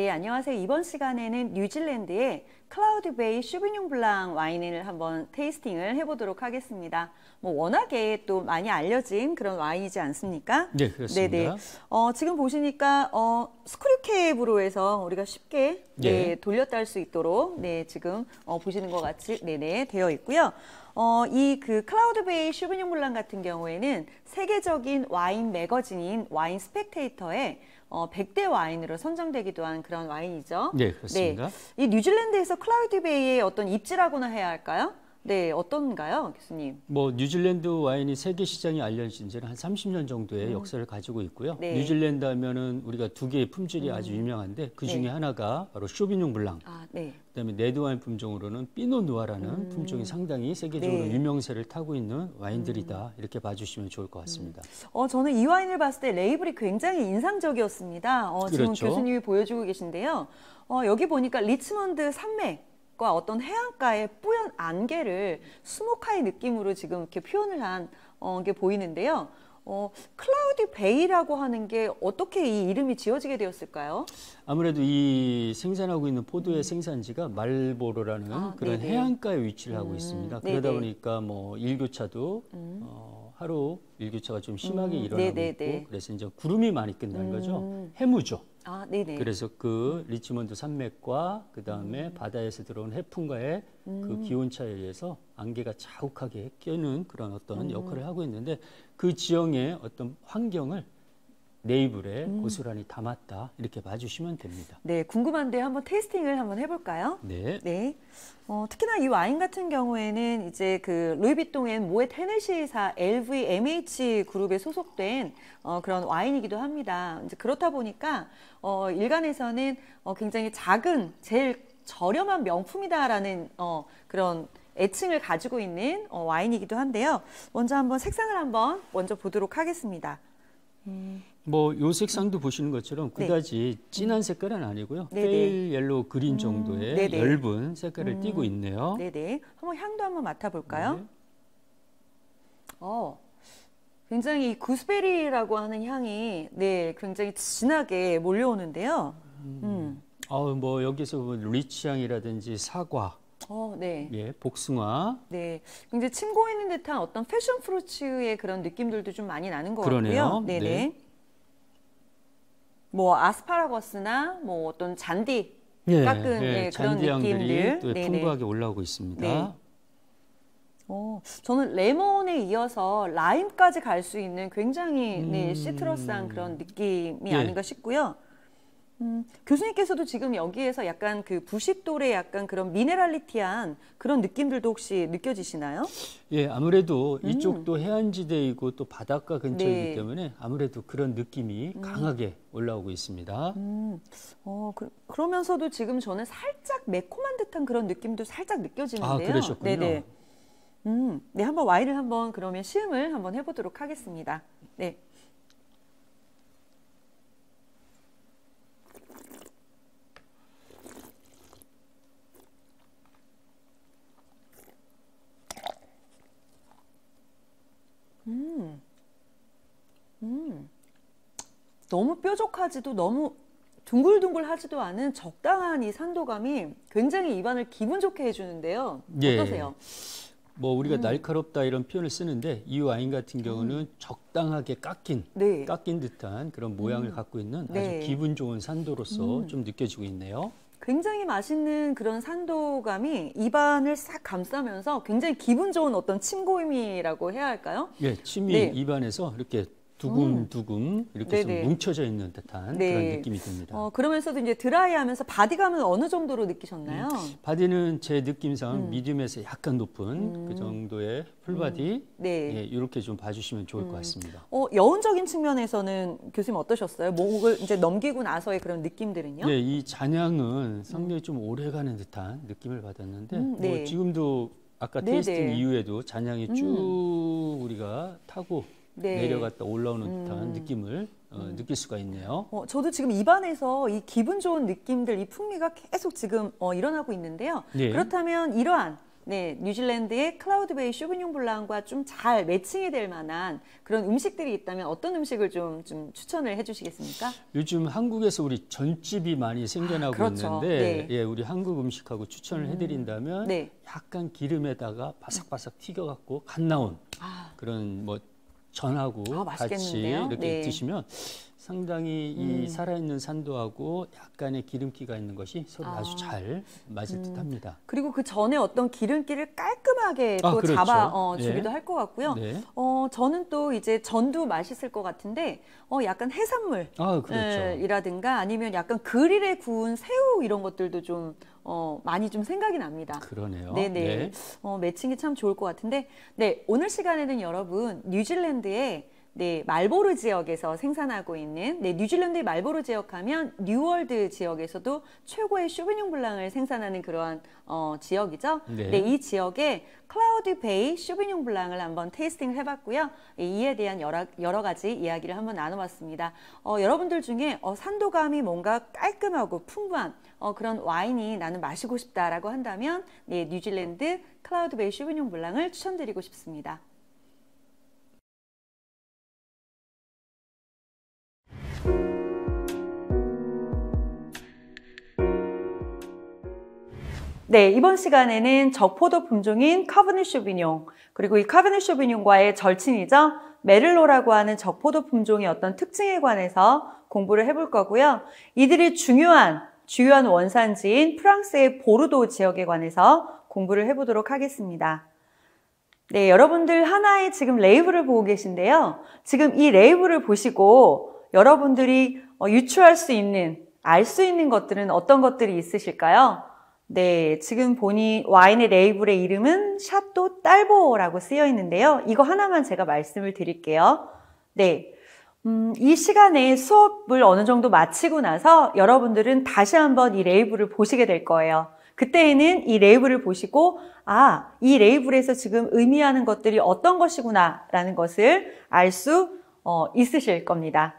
네, 안녕하세요. 이번 시간에는 뉴질랜드의 클라우드 베이 슈비뇽 블랑 와인을 한번 테이스팅을 해보도록 하겠습니다. 뭐 워낙에 또 많이 알려진 그런 와인이지 않습니까? 네, 그렇습니다. 네, 네. 어, 지금 보시니까 어, 스크류케이으로 해서 우리가 쉽게 네. 네, 돌렸다 할수 있도록 네, 지금 어, 보시는 것 같이 네네 네, 되어 있고요. 어, 이 그 클라우드 베이 슈비뇽 블랑 같은 경우에는 세계적인 와인 매거진인 와인 스펙테이터에 어, 100대 와인으로 선정되기도 한 그런 와인이죠. 네, 그렇습니다. 네. 이 뉴질랜드에서 클라우디베이의 어떤 입지라고나 해야 할까요? 네, 어떤가요, 교수님? 뭐 뉴질랜드 와인이 세계 시장에 알려진 지는 한 30년 정도의 음. 역사를 가지고 있고요. 네. 뉴질랜드 하면은 우리가 두 개의 품질이 음. 아주 유명한데 그 네. 중에 네. 하나가 바로 쇼비뇽 블랑. 아, 네. 그다음에 네드 와인 품종으로는 피노누아라는 음. 품종이 상당히 세계적으로 네. 유명세를 타고 있는 와인들이다 음. 이렇게 봐주시면 좋을 것 같습니다. 음. 어, 저는 이 와인을 봤을 때 레이블이 굉장히 인상적이었습니다. 어, 지금 그렇죠. 교수님이 보여주고 계신데요. 어, 여기 보니까 리치먼드 산맥 과 어떤 해안가의 뿌연 안개를 스모카의 느낌으로 지금 이렇게 표현을 한게 어, 보이는데요. 어, 클라우디 베이라고 하는 게 어떻게 이 이름이 지어지게 되었을까요? 아무래도 이 생산하고 있는 포도의 음. 생산지가 말보로라는 아, 그런 네네. 해안가에 위치를 하고 음, 있습니다. 그러다 네네. 보니까 뭐 일교차도 음. 어, 하루 일교차가 좀 심하게 음, 일어나고 네네네. 있고 그래서 이제 구름이 많이 낀다는 음. 거죠. 해무죠. 아, 네네. 그래서 그 리치먼드 산맥과 그 다음에 음. 바다에서 들어온 해풍과의 그 음. 그 기온차에 의해서 안개가 자욱하게 껴는 그런 어떤 음. 역할을 하고 있는데 그 지형의 어떤 환경을 네이블에 음. 고스란히 담았다 이렇게 봐주시면 됩니다. 네, 궁금한데 한번 테이스팅을 한번 해볼까요? 네. 네. 어, 특히나 이 와인 같은 경우에는 이제 그 루이비통엔 모에 테네시사 LVMH 그룹에 소속된 어, 그런 와인이기도 합니다. 이제 그렇다 보니까 어, 일간에서는 어, 굉장히 작은 제일 저렴한 명품이다라는 어, 그런 애칭을 가지고 있는 어, 와인이기도 한데요. 먼저 한번 색상을 한번 먼저 보도록 하겠습니다. 음. 뭐요 색상도 보시는 것처럼 네. 그다지 네. 진한 색깔은 아니고요. 네네. 네. 페일 옐로우 그린 음, 정도의 네네. 얇은 네. 색깔을 음. 띠고 있네요. 네네. 한번 향도 한번 맡아볼까요? 네. 어, 굉장히 구스베리라고 하는 향이 네 굉장히 진하게 몰려오는데요. 음. 음. 어, 뭐 여기서 뭐 리치향이라든지 사과, 어, 네. 예, 복숭아. 네. 굉장히 침고있는 듯한 어떤 패션 프루츠의 그런 느낌들도 좀 많이 나는 것 그러네요. 같고요. 네네. 네. 뭐 아스파라거스나 뭐 어떤 잔디 예, 깎은 예, 예, 그런 느낌들 네, 풍부하게 올라오고 있습니다. 네. 어, 저는 레몬에 이어서 라임까지 갈 수 있는 굉장히 네, 음... 네, 시트러스한 그런 느낌이 예. 아닌가 싶고요. 음, 교수님께서도 지금 여기에서 약간 그 부식돌의 약간 그런 미네랄리티한 그런 느낌들도 혹시 느껴지시나요? 예, 아무래도 음. 이쪽도 해안지대이고 또 바닷가 근처이기 네. 때문에 아무래도 그런 느낌이 음. 강하게 올라오고 있습니다. 음, 어, 그, 러면서도 지금 저는 살짝 매콤한 듯한 그런 느낌도 살짝 느껴지는데요. 아, 그러셨군요. 네네. 음, 네, 한번 와인을 한번 그러면 시음을 한번 해보도록 하겠습니다. 네. 음. 음. 너무 뾰족하지도 너무 둥글둥글하지도 않은 적당한 이 산도감이 굉장히 입안을 기분 좋게 해주는데요. 예. 어떠세요? 뭐 우리가 음. 날카롭다 이런 표현을 쓰는데 이 와인 같은 음. 경우는 음. 적당하게 깎인 네. 깎인 듯한 그런 모양을 음. 갖고 있는 네. 아주 네. 기분 좋은 산도로서 음. 좀 느껴지고 있네요. 굉장히 맛있는 그런 산도감이 입안을 싹 감싸면서 굉장히 기분 좋은 어떤 침고임이라고 해야 할까요? 예, 침이 네. 입안에서 이렇게 두근두근 이렇게 네네. 좀 뭉쳐져 있는 듯한 네. 그런 느낌이 듭니다. 어, 그러면서도 이제 드라이하면서 바디감은 어느 정도로 느끼셨나요? 음, 바디는 제 느낌상 음. 미디움에서 약간 높은 음. 그 정도의 풀바디 음. 네. 예, 이렇게 좀 봐주시면 좋을 것 음. 같습니다. 어, 여운적인 측면에서는 교수님 어떠셨어요? 목을 이제 넘기고 나서의 그런 느낌들은요? 네, 이 잔향은 음. 상당히 좀 오래가는 듯한 느낌을 받았는데 네. 뭐 지금도 아까 네네. 네. 테이스팅 이후에도 잔향이 쭉 우리가 타고 네. 내려갔다 올라오는 음. 듯한 느낌을 어, 음. 느낄 수가 있네요. 어, 저도 지금 입안에서 이 기분 좋은 느낌들, 이 풍미가 계속 지금 어, 일어나고 있는데요. 네. 그렇다면 이러한 네, 뉴질랜드의 클라우드베이 슈비뇽 블랑과 좀 잘 매칭이 될 만한 그런 음식들이 있다면 어떤 음식을 좀, 좀 추천을 해주시겠습니까? 요즘 한국에서 우리 전집이 많이 생겨나고 아, 그렇죠. 있는데 네. 예, 우리 한국 음식하고 추천을 음. 해드린다면 네. 약간 기름에다가 바삭바삭 튀겨갖고 갓 나온 아. 그런 뭐 전하고 아, 같이 이렇게 네. 드시면 상당히 음. 이 살아있는 산도하고 약간의 기름기가 있는 것이 서로 아. 주잘 맞을 음. 듯합니다. 그리고 그 전에 어떤 기름기를 깔끔하게 아, 또 아, 그렇죠. 잡아 어, 네. 주기도 네. 할것 같고요. 네. 어, 저는 또 이제 전도 맛있을 것 같은데 어, 약간 해산물 아, 그렇죠. 네, 이라든가 아니면 약간 그릴에 구운 새우 이런 것들도 좀 어, 많이 좀 생각이 납니다. 그러네요. 네네. 네. 네. 어, 매칭이 참 좋을 것 같은데, 네 오늘 시간에는 여러분 뉴질랜드에 네, 말보르 지역에서 생산하고 있는 네, 뉴질랜드의 말보르 지역 하면 뉴월드 지역에서도 최고의 쇼비뇽 블랑을 생산하는 그러한 어, 지역이죠. 네. 네, 이 지역에 클라우드 베이 쇼비뇽 블랑을 한번 테이스팅을 해봤고요. 이에 대한 여러, 여러 가지 이야기를 한번 나눠봤습니다. 어, 여러분들 중에 어, 산도감이 뭔가 깔끔하고 풍부한 어, 그런 와인이 나는 마시고 싶다라고 한다면 네, 뉴질랜드 클라우드 베이 쇼비뇽 블랑을 추천드리고 싶습니다. 네, 이번 시간에는 적포도 품종인 카브네 쇼비뇽, 그리고 이 카브네 쇼비뇽과의 절친이죠. 메를로라고 하는 적포도 품종의 어떤 특징에 관해서 공부를 해볼 거고요. 이들이 중요한, 주요한 원산지인 프랑스의 보르도 지역에 관해서 공부를 해보도록 하겠습니다. 네, 여러분들 하나의 지금 레이블을 보고 계신데요. 지금 이 레이블을 보시고 여러분들이 어, 유추할 수 있는, 알 수 있는 것들은 어떤 것들이 있으실까요? 네, 지금 보니 와인의 레이블의 이름은 샤또 딸보라고 쓰여 있는데요. 이거 하나만 제가 말씀을 드릴게요. 네. 음, 이 시간에 수업을 어느 정도 마치고 나서 여러분들은 다시 한번 이 레이블을 보시게 될 거예요. 그때에는 이 레이블을 보시고, 아, 이 레이블에서 지금 의미하는 것들이 어떤 것이구나라는 것을 알수 어, 있으실 겁니다.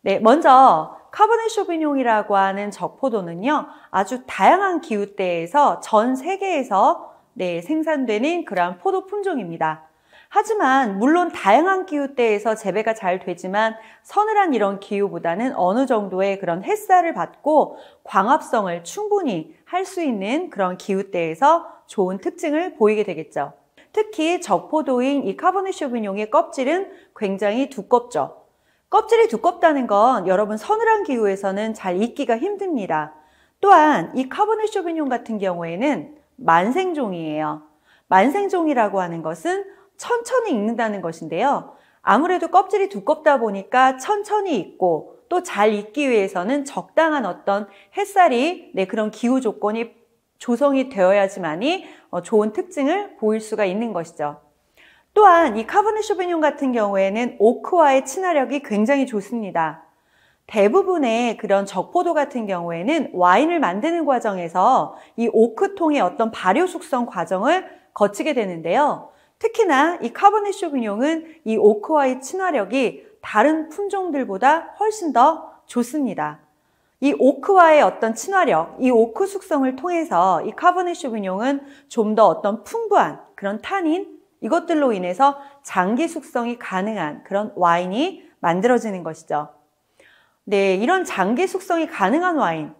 네, 먼저 카보네 쇼비뇽이라고 하는 적포도는요, 아주 다양한 기후대에서 전 세계에서 네, 생산되는 그러한 포도 품종입니다. 하지만 물론 다양한 기후대에서 재배가 잘 되지만 서늘한 이런 기후보다는 어느 정도의 그런 햇살을 받고 광합성을 충분히 할 수 있는 그런 기후대에서 좋은 특징을 보이게 되겠죠. 특히 적포도인이 카보네 쇼비뇽의 껍질은 굉장히 두껍죠. 껍질이 두껍다는 건 여러분 서늘한 기후에서는 잘 익기가 힘듭니다. 또한 이 카보네 쇼비뇽 같은 경우에는 만생종이에요. 만생종이라고 하는 것은 천천히 익는다는 것인데요. 아무래도 껍질이 두껍다 보니까 천천히 익고 또 잘 익기 위해서는 적당한 어떤 햇살이 네, 그런 기후 조건이 조성이 되어야지만이 어, 좋은 특징을 보일 수가 있는 것이죠. 또한 이카베네 쇼비뇽 같은 경우에는 오크와의 친화력이 굉장히 좋습니다. 대부분의 그런 적포도 같은 경우에는 와인을 만드는 과정에서 이 오크통의 어떤 발효 숙성 과정을 거치게 되는데요. 특히나 이 카보네 쇼비뇽은 이 오크와의 친화력이 다른 품종들보다 훨씬 더 좋습니다. 이 오크와의 어떤 친화력, 이 오크 숙성을 통해서 이 카보네 쇼비뇽은 좀 더 어떤 풍부한 그런 탄인 이것들로 인해서 장기 숙성이 가능한 그런 와인이 만들어지는 것이죠. 네, 이런 장기 숙성이 가능한 와인.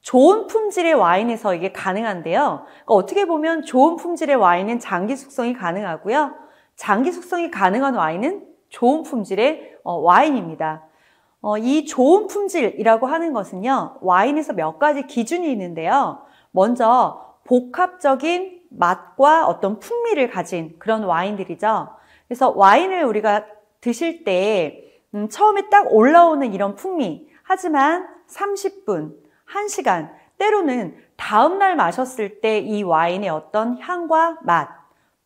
좋은 품질의 와인에서 이게 가능한데요. 그러니까 어떻게 보면 좋은 품질의 와인은 장기 숙성이 가능하고요. 장기 숙성이 가능한 와인은 좋은 품질의 어, 와인입니다. 어, 이 좋은 품질이라고 하는 것은요, 와인에서 몇 가지 기준이 있는데요. 먼저 복합적인 맛과 어떤 풍미를 가진 그런 와인들이죠. 그래서 와인을 우리가 드실 때 음, 처음에 딱 올라오는 이런 풍미 하지만 30분, 1시간 때로는 다음날 마셨을 때 이 와인의 어떤 향과 맛,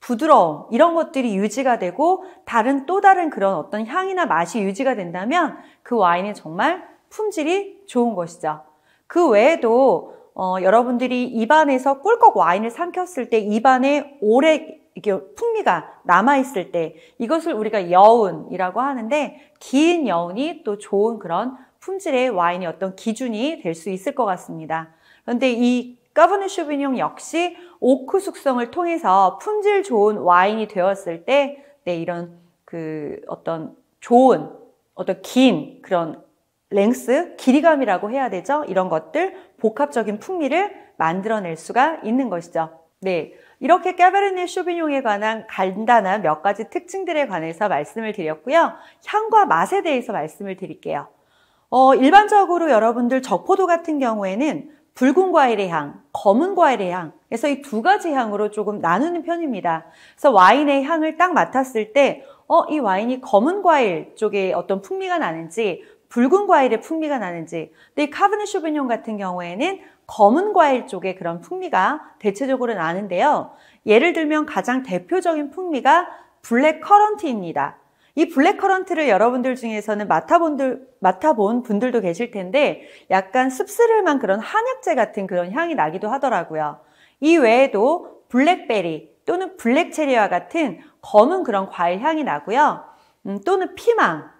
부드러움 이런 것들이 유지가 되고 다른 또 다른 그런 어떤 향이나 맛이 유지가 된다면 그 와인은 정말 품질이 좋은 것이죠. 그 외에도 어, 여러분들이 입안에서 꿀꺽 와인을 삼켰을 때 입안에 오래 이게 풍미가 남아있을 때 이것을 우리가 여운이라고 하는데 긴 여운이 또 좋은 그런 품질의 와인의 어떤 기준이 될 수 있을 것 같습니다. 그런데 이 까보네 슈비뇽 역시 오크 숙성을 통해서 품질 좋은 와인이 되었을 때 네, 이런 그 어떤 좋은 어떤 긴 그런 랭스, 길이감이라고 해야 되죠? 이런 것들 복합적인 풍미를 만들어낼 수가 있는 것이죠. 네. 이렇게 까베르네 쇼비뇽에 관한 간단한 몇 가지 특징들에 관해서 말씀을 드렸고요. 향과 맛에 대해서 말씀을 드릴게요. 어, 일반적으로 여러분들 적포도 같은 경우에는 붉은 과일의 향, 검은 과일의 향, 그래서 이 두 가지 향으로 조금 나누는 편입니다. 그래서 와인의 향을 딱 맡았을 때, 어, 이 와인이 검은 과일 쪽에 어떤 풍미가 나는지, 붉은 과일의 풍미가 나는지 근데 카브네 쇼비뇽 같은 경우에는 검은 과일 쪽에 그런 풍미가 대체적으로 나는데요. 예를 들면 가장 대표적인 풍미가 블랙커런트입니다. 이 블랙커런트를 여러분들 중에서는 맡아본들, 맡아본 분들도 계실 텐데 약간 씁쓸한 그런 한약재 같은 그런 향이 나기도 하더라고요. 이 외에도 블랙베리 또는 블랙체리와 같은 검은 그런 과일 향이 나고요. 음, 또는 피망,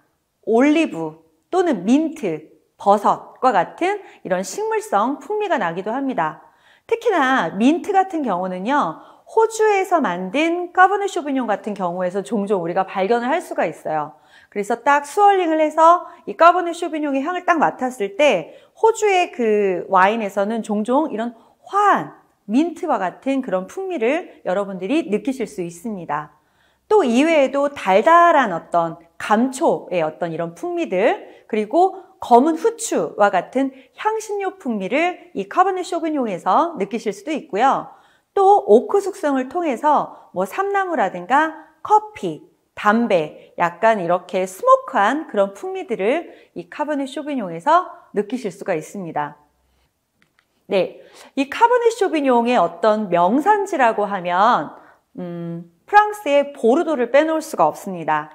올리브, 또는 민트, 버섯과 같은 이런 식물성 풍미가 나기도 합니다. 특히나 민트 같은 경우는요. 호주에서 만든 까보네 쇼비뇽 같은 경우에서 종종 우리가 발견을 할 수가 있어요. 그래서 딱 스월링을 해서 이 까보네 쇼비뇽의 향을 딱 맡았을 때 호주의 그 와인에서는 종종 이런 화한 민트와 같은 그런 풍미를 여러분들이 느끼실 수 있습니다. 또 이외에도 달달한 어떤 감초의 어떤 이런 풍미들 그리고 검은 후추와 같은 향신료 풍미를 이 카버네 쇼비뇽에서 느끼실 수도 있고요. 또 오크 숙성을 통해서 뭐 삼나무라든가 커피, 담배, 약간 이렇게 스모크한 그런 풍미들을 이 카버네 쇼비뇽에서 느끼실 수가 있습니다. 네, 이 카버네 쇼비뇽의 어떤 명산지라고 하면 음, 프랑스의 보르도를 빼놓을 수가 없습니다.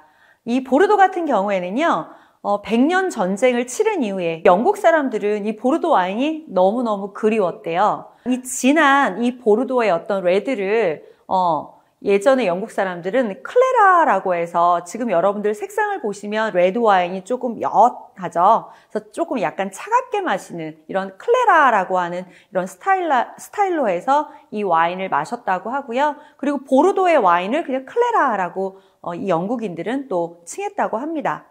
이 보르도 같은 경우에는요, 어, 100년 전쟁을 치른 이후에 영국 사람들은 이 보르도 와인이 너무너무 그리웠대요. 이 진한 이 보르도의 어떤 레드를 어, 예전에 영국 사람들은 클레라라고 해서 지금 여러분들 색상을 보시면 레드 와인이 조금 옅하죠. 그래서 조금 약간 차갑게 마시는 이런 클레라라고 하는 이런 스타일라, 스타일로 해서 이 와인을 마셨다고 하고요. 그리고 보르도의 와인을 그냥 클레라라고 어, 이 영국인들은 또 칭했다고 합니다.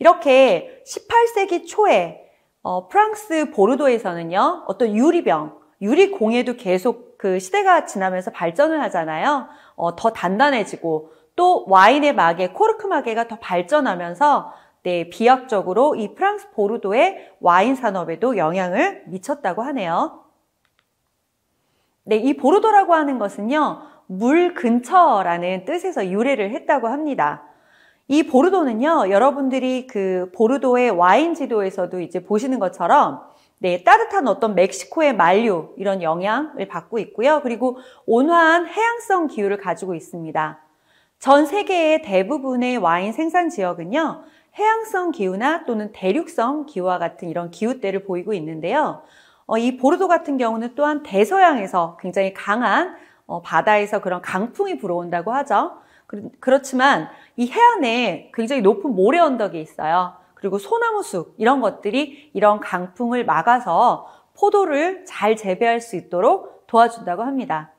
이렇게 18세기 초에 어, 프랑스 보르도에서는요. 어떤 유리병, 유리공예도 계속 그 시대가 지나면서 발전을 하잖아요. 어, 더 단단해지고 또 와인의 마개, 코르크 마개가 더 발전하면서 네, 비약적으로 이 프랑스 보르도의 와인 산업에도 영향을 미쳤다고 하네요. 네, 이 보르도라고 하는 것은요, 물 근처라는 뜻에서 유래를 했다고 합니다. 이 보르도는요, 여러분들이 그 보르도의 와인 지도에서도 이제 보시는 것처럼 네, 따뜻한 어떤 멕시코의 만류 이런 영향을 받고 있고요. 그리고 온화한 해양성 기후를 가지고 있습니다. 전 세계의 대부분의 와인 생산 지역은요. 해양성 기후나 또는 대륙성 기후와 같은 이런 기후대를 보이고 있는데요. 어, 이 보르도 같은 경우는 또한 대서양에서 굉장히 강한 어, 바다에서 그런 강풍이 불어온다고 하죠. 그렇지만 이 해안에 굉장히 높은 모래 언덕이 있어요. 그리고 소나무 숲 이런 것들이 이런 강풍을 막아서 포도를 잘 재배할 수 있도록 도와준다고 합니다.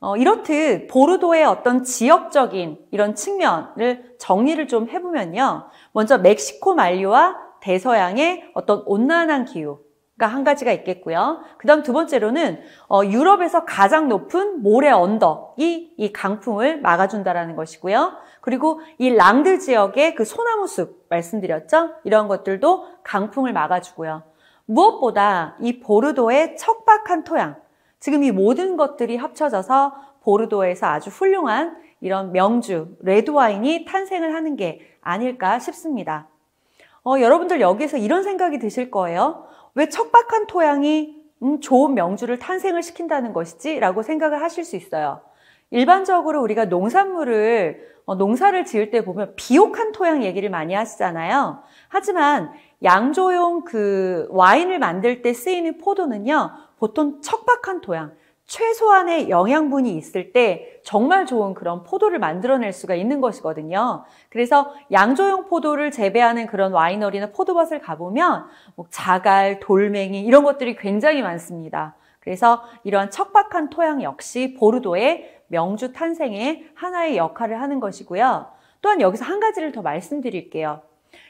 어, 이렇듯 보르도의 어떤 지역적인 이런 측면을 정리를 좀 해보면요. 먼저 멕시코 만류와 대서양의 어떤 온난한 기후, 가한 가지가 있겠고요. 그 다음 두 번째로는 어, 유럽에서 가장 높은 모래 언덕이 이 강풍을 막아준다라는 것이고요. 그리고 이 랑들 지역의 그 소나무 숲 말씀드렸죠? 이런 것들도 강풍을 막아주고요. 무엇보다 이 보르도의 척박한 토양, 지금 이 모든 것들이 합쳐져서 보르도에서 아주 훌륭한 이런 명주, 레드와인이 탄생을 하는 게 아닐까 싶습니다. 어, 여러분들 여기에서 이런 생각이 드실 거예요. 왜 척박한 토양이 음, 좋은 명주를 탄생을 시킨다는 것이지? 라고 생각을 하실 수 있어요. 일반적으로 우리가 농산물을 어, 농사를 지을 때 보면 비옥한 토양 얘기를 많이 하시잖아요. 하지만 양조용 그 와인을 만들 때 쓰이는 포도는요. 보통 척박한 토양, 최소한의 영양분이 있을 때 정말 좋은 그런 포도를 만들어낼 수가 있는 것이거든요. 그래서 양조용 포도를 재배하는 그런 와이너리나 포도밭을 가보면 뭐 자갈, 돌멩이 이런 것들이 굉장히 많습니다. 그래서 이러한 척박한 토양 역시 보르도의 명주 탄생의 하나의 역할을 하는 것이고요. 또한 여기서 한 가지를 더 말씀드릴게요.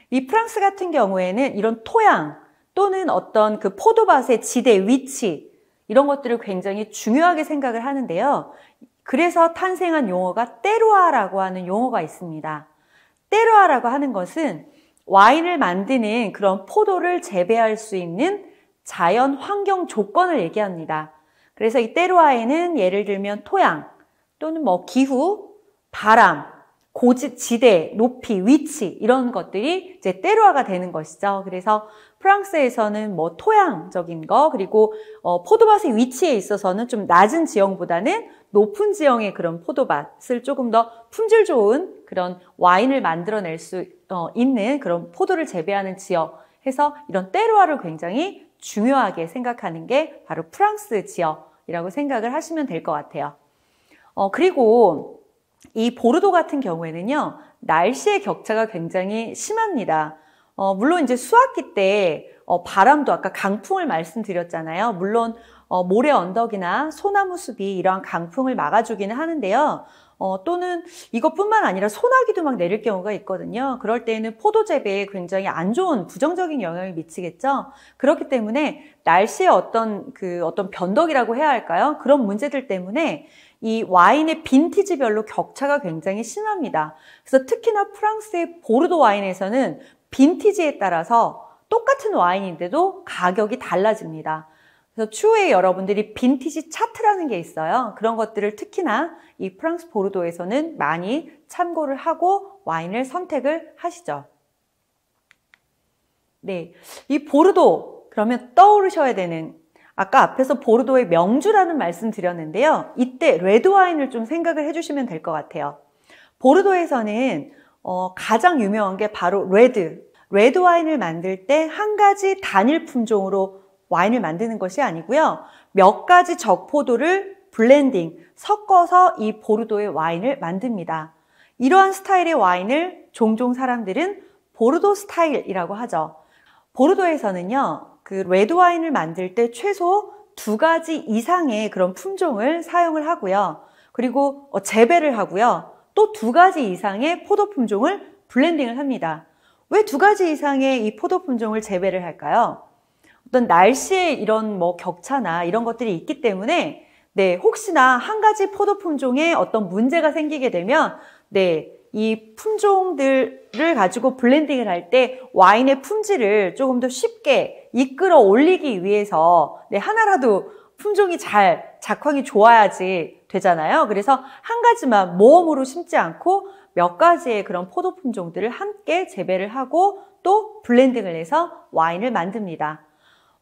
이 프랑스 같은 경우에는 이런 토양 또는 어떤 그 포도밭의 지대 위치 이런 것들을 굉장히 중요하게 생각을 하는데요. 그래서 탄생한 용어가 떼루아라고 하는 용어가 있습니다. 떼루아라고 하는 것은 와인을 만드는 그런 포도를 재배할 수 있는 자연 환경 조건을 얘기합니다. 그래서 이때로아에는 예를 들면 토양 또는 뭐 기후, 바람, 고지, 지대, 높이, 위치 이런 것들이 이제 때로아가 되는 것이죠. 그래서 프랑스에서는 뭐 토양적인 거 그리고 어, 포도밭의 위치에 있어서는 좀 낮은 지형보다는 높은 지형의 그런 포도밭을 조금 더 품질 좋은 그런 와인을 만들어낼 수 어, 있는 그런 포도를 재배하는 지역 해서 이런 때로아를 굉장히 중요하게 생각하는 게 바로 프랑스 지역이라고 생각을 하시면 될 것 같아요. 어, 그리고 이 보르도 같은 경우에는요, 날씨의 격차가 굉장히 심합니다. 어, 물론 이제 수학기 때 어, 바람도 아까 강풍을 말씀드렸잖아요. 물론 어, 모래 언덕이나 소나무 숲이 이러한 강풍을 막아주기는 하는데요. 어, 또는 이것뿐만 아니라 소나기도 막 내릴 경우가 있거든요. 그럴 때에는 포도 재배에 굉장히 안 좋은 부정적인 영향을 미치겠죠. 그렇기 때문에 날씨의 어떤 그 어떤 변덕이라고 해야 할까요? 그런 문제들 때문에 이 와인의 빈티지별로 격차가 굉장히 심합니다. 그래서 특히나 프랑스의 보르도 와인에서는 빈티지에 따라서 똑같은 와인인데도 가격이 달라집니다. 그래서 추후에 여러분들이 빈티지 차트라는 게 있어요. 그런 것들을 특히나 이 프랑스 보르도에서는 많이 참고를 하고 와인을 선택을 하시죠. 네. 이 보르도, 그러면 떠오르셔야 되는, 아까 앞에서 보르도의 명주라는 말씀 드렸는데요. 이때 레드와인을 좀 생각을 해주시면 될 것 같아요. 보르도에서는 어, 가장 유명한 게 바로 레드. 레드와인을 만들 때 한 가지 단일 품종으로 와인을 만드는 것이 아니고요. 몇 가지 적포도를 블렌딩, 섞어서 이 보르도의 와인을 만듭니다. 이러한 스타일의 와인을 종종 사람들은 보르도 스타일이라고 하죠. 보르도에서는요, 그 레드와인을 만들 때 최소 두 가지 이상의 그런 품종을 사용을 하고요. 그리고 어, 재배를 하고요. 또 두 가지 이상의 포도 품종을 블렌딩을 합니다. 왜 두 가지 이상의 이 포도 품종을 재배를 할까요? 어떤 날씨의 이런 뭐 격차나 이런 것들이 있기 때문에 네, 혹시나 한 가지 포도 품종에 어떤 문제가 생기게 되면 네, 이 품종들을 가지고 블렌딩을 할 때 와인의 품질을 조금 더 쉽게 이끌어 올리기 위해서 네, 하나라도 품종이 잘 작황이 좋아야지 되잖아요. 그래서 한 가지만 모험으로 심지 않고 몇 가지의 그런 포도 품종들을 함께 재배를 하고 또 블렌딩을 해서 와인을 만듭니다.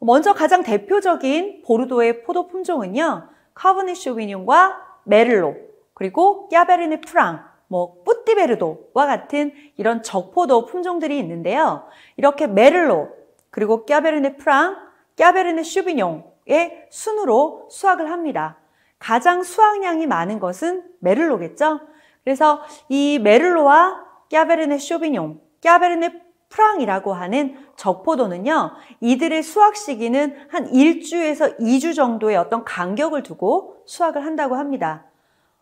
먼저 가장 대표적인 보르도의 포도 품종은요. 카브니 쇼비뇽과 메를로, 그리고 꺄베르네 프랑, 뭐 뿌띠베르도와 같은 이런 적포도 품종들이 있는데요. 이렇게 메를로, 그리고 꺄베르네 프랑, 꺄베르네 슈비뇽의 순으로 수확을 합니다. 가장 수확량이 많은 것은 메를로겠죠. 그래서 이 메를로와 꺄베르네 쇼비뇽, 꺄베르네 프랑이라고 하는 적포도는요, 이들의 수확 시기는 한 1주에서 2주 정도의 어떤 간격을 두고 수확을 한다고 합니다.